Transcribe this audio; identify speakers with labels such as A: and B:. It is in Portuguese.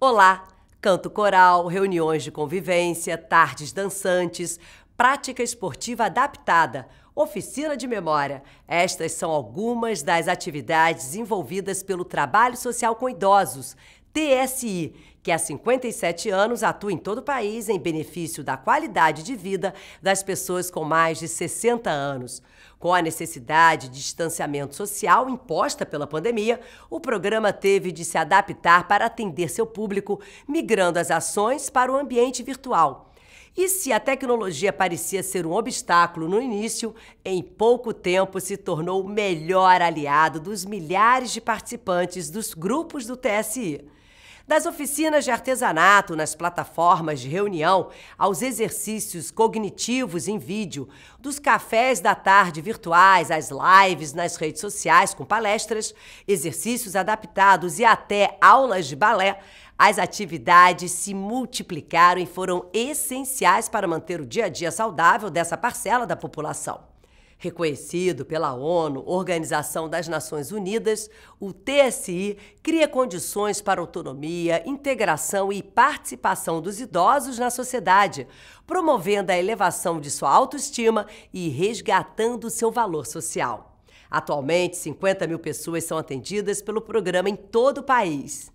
A: Olá! Canto coral, reuniões de convivência, tardes dançantes, prática esportiva adaptada, oficina de memória. Estas são algumas das atividades envolvidas pelo trabalho social com idosos, TSI, que há 57 anos atua em todo o país em benefício da qualidade de vida das pessoas com mais de 60 anos. Com a necessidade de distanciamento social imposta pela pandemia, o programa teve de se adaptar para atender seu público, migrando as ações para o ambiente virtual. E se a tecnologia parecia ser um obstáculo no início, em pouco tempo se tornou o melhor aliado dos milhares de participantes dos grupos do TSI das oficinas de artesanato nas plataformas de reunião, aos exercícios cognitivos em vídeo, dos cafés da tarde virtuais, às lives nas redes sociais com palestras, exercícios adaptados e até aulas de balé, as atividades se multiplicaram e foram essenciais para manter o dia a dia saudável dessa parcela da população. Reconhecido pela ONU, Organização das Nações Unidas, o TSI cria condições para autonomia, integração e participação dos idosos na sociedade, promovendo a elevação de sua autoestima e resgatando seu valor social. Atualmente, 50 mil pessoas são atendidas pelo programa em todo o país.